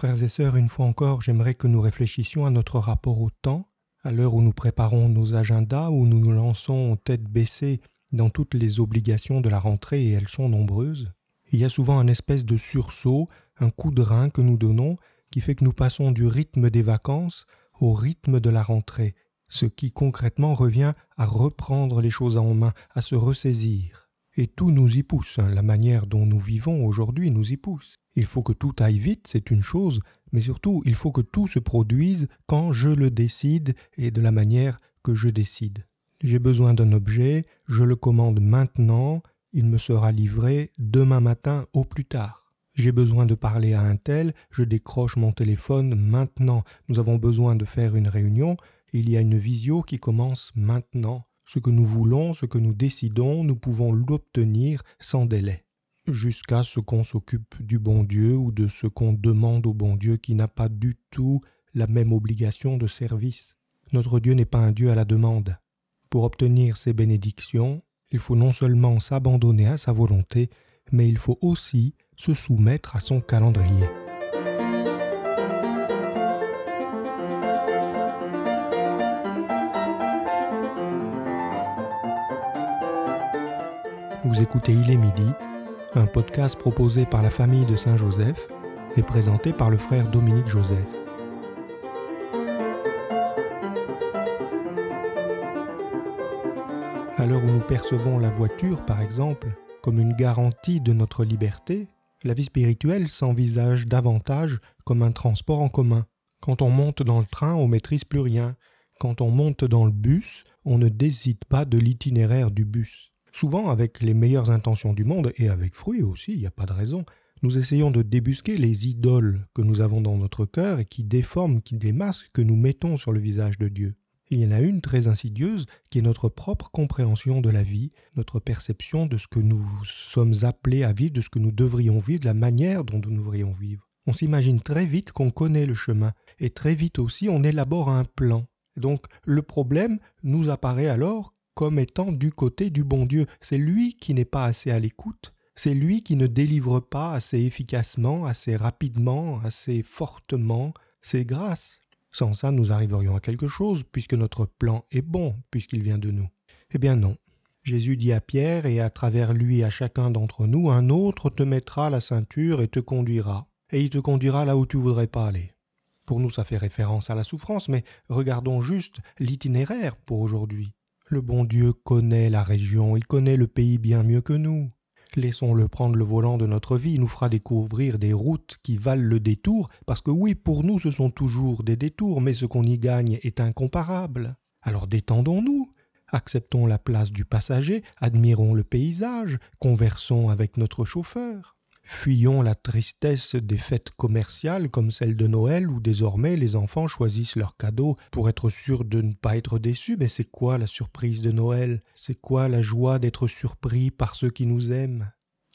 Frères et sœurs, une fois encore, j'aimerais que nous réfléchissions à notre rapport au temps, à l'heure où nous préparons nos agendas, où nous nous lançons tête baissée dans toutes les obligations de la rentrée, et elles sont nombreuses. Il y a souvent un espèce de sursaut, un coup de rein que nous donnons, qui fait que nous passons du rythme des vacances au rythme de la rentrée, ce qui concrètement revient à reprendre les choses en main, à se ressaisir. Et tout nous y pousse, hein. la manière dont nous vivons aujourd'hui nous y pousse. Il faut que tout aille vite, c'est une chose, mais surtout il faut que tout se produise quand je le décide et de la manière que je décide. J'ai besoin d'un objet, je le commande maintenant, il me sera livré demain matin au plus tard. J'ai besoin de parler à un tel, je décroche mon téléphone maintenant. Nous avons besoin de faire une réunion, il y a une visio qui commence maintenant. Ce que nous voulons, ce que nous décidons, nous pouvons l'obtenir sans délai, jusqu'à ce qu'on s'occupe du bon Dieu ou de ce qu'on demande au bon Dieu qui n'a pas du tout la même obligation de service. Notre Dieu n'est pas un Dieu à la demande. Pour obtenir ses bénédictions, il faut non seulement s'abandonner à sa volonté, mais il faut aussi se soumettre à son calendrier. Vous écoutez Il est midi, un podcast proposé par la famille de Saint-Joseph et présenté par le frère Dominique Joseph. À l'heure où nous percevons la voiture, par exemple, comme une garantie de notre liberté, la vie spirituelle s'envisage davantage comme un transport en commun. Quand on monte dans le train, on maîtrise plus rien. Quand on monte dans le bus, on ne décide pas de l'itinéraire du bus. Souvent avec les meilleures intentions du monde, et avec fruit aussi, il n'y a pas de raison, nous essayons de débusquer les idoles que nous avons dans notre cœur et qui déforment, qui démasquent, que nous mettons sur le visage de Dieu. Il y en a une très insidieuse qui est notre propre compréhension de la vie, notre perception de ce que nous sommes appelés à vivre, de ce que nous devrions vivre, de la manière dont nous devrions vivre. On s'imagine très vite qu'on connaît le chemin et très vite aussi on élabore un plan. Donc le problème nous apparaît alors comme étant du côté du bon Dieu. C'est lui qui n'est pas assez à l'écoute, c'est lui qui ne délivre pas assez efficacement, assez rapidement, assez fortement ses grâces. Sans ça, nous arriverions à quelque chose, puisque notre plan est bon, puisqu'il vient de nous. Eh bien non. Jésus dit à Pierre et à travers lui à chacun d'entre nous, un autre te mettra la ceinture et te conduira, et il te conduira là où tu voudrais pas aller. Pour nous, ça fait référence à la souffrance, mais regardons juste l'itinéraire pour aujourd'hui. Le bon Dieu connaît la région, il connaît le pays bien mieux que nous. Laissons-le prendre le volant de notre vie, il nous fera découvrir des routes qui valent le détour, parce que oui, pour nous ce sont toujours des détours, mais ce qu'on y gagne est incomparable. Alors détendons-nous, acceptons la place du passager, admirons le paysage, conversons avec notre chauffeur. Fuyons la tristesse des fêtes commerciales comme celle de Noël où désormais les enfants choisissent leurs cadeaux pour être sûrs de ne pas être déçus. Mais c'est quoi la surprise de Noël C'est quoi la joie d'être surpris par ceux qui nous aiment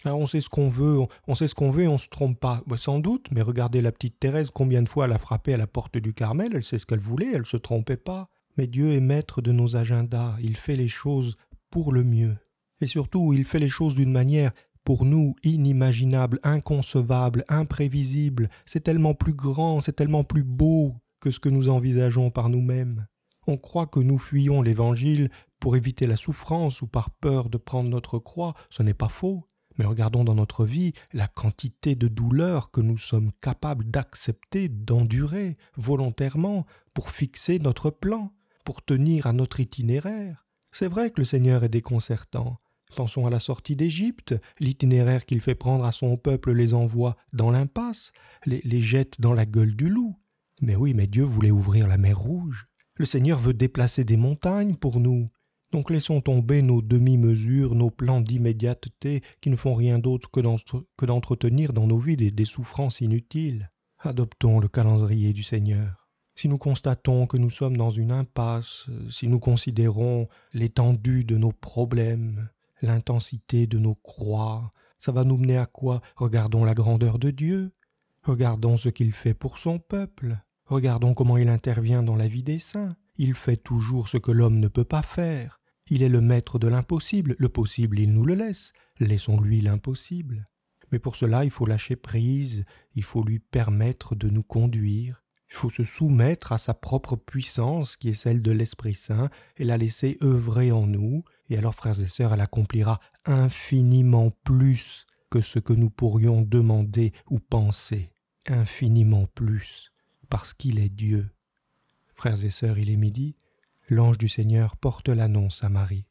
ah, on sait ce qu'on veut, on sait ce qu'on veut on se trompe pas. Bah, sans doute, mais regardez la petite Thérèse, combien de fois elle a frappé à la porte du Carmel, elle sait ce qu'elle voulait, elle se trompait pas. Mais Dieu est maître de nos agendas, il fait les choses pour le mieux. Et surtout, il fait les choses d'une manière pour nous inimaginable, inconcevable, imprévisible, c'est tellement plus grand, c'est tellement plus beau que ce que nous envisageons par nous-mêmes. On croit que nous fuyons l'Évangile pour éviter la souffrance ou par peur de prendre notre croix, ce n'est pas faux, mais regardons dans notre vie la quantité de douleur que nous sommes capables d'accepter, d'endurer volontairement pour fixer notre plan, pour tenir à notre itinéraire. C'est vrai que le Seigneur est déconcertant, Pensons à la sortie d'Égypte, l'itinéraire qu'il fait prendre à son peuple les envoie dans l'impasse, les, jette dans la gueule du loup. Mais oui, mais Dieu voulait ouvrir la mer Rouge. Le Seigneur veut déplacer des montagnes pour nous. Donc laissons tomber nos demi-mesures, nos plans d'immédiateté qui ne font rien d'autre que d'entretenir dans nos vies des souffrances inutiles. Adoptons le calendrier du Seigneur. Si nous constatons que nous sommes dans une impasse, si nous considérons l'étendue de nos problèmes, l'intensité de nos croix. Ça va nous mener à quoi Regardons la grandeur de Dieu, regardons ce qu'il fait pour son peuple, regardons comment il intervient dans la vie des saints. Il fait toujours ce que l'homme ne peut pas faire. Il est le maître de l'impossible, le possible il nous le laisse, laissons-lui l'impossible. Mais pour cela il faut lâcher prise, il faut lui permettre de nous conduire, il faut se soumettre à sa propre puissance qui est celle de l'Esprit Saint et la laisser œuvrer en nous, et alors, frères et sœurs, elle accomplira infiniment plus que ce que nous pourrions demander ou penser, infiniment plus, parce qu'il est Dieu. Frères et sœurs, il est midi, l'ange du Seigneur porte l'annonce à Marie.